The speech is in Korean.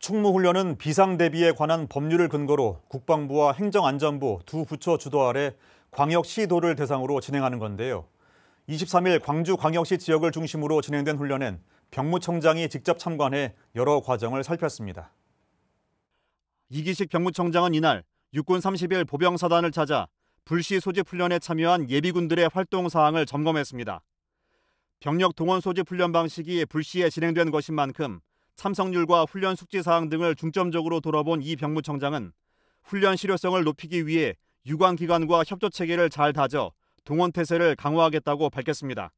충무훈련은 비상대비에 관한 법률을 근거로 국방부와 행정안전부 두 부처 주도 아래 광역시도를 대상으로 진행하는 건데요. 23일 광주 광역시 지역을 중심으로 진행된 훈련엔 병무청장이 직접 참관해 여러 과정을 살폈습니다. 이기식 병무청장은 이날 육군 3 0일 보병사단을 찾아 불시 소집 훈련에 참여한 예비군들의 활동 사항을 점검했습니다. 병력 동원 소집 훈련 방식이 불시에 진행된 것인 만큼 삼성률과 훈련 숙지 사항 등을 중점적으로 돌아본 이 병무청장은 훈련 실효성을 높이기 위해 유관 기관과 협조 체계를 잘 다져 동원 태세를 강화하겠다고 밝혔습니다.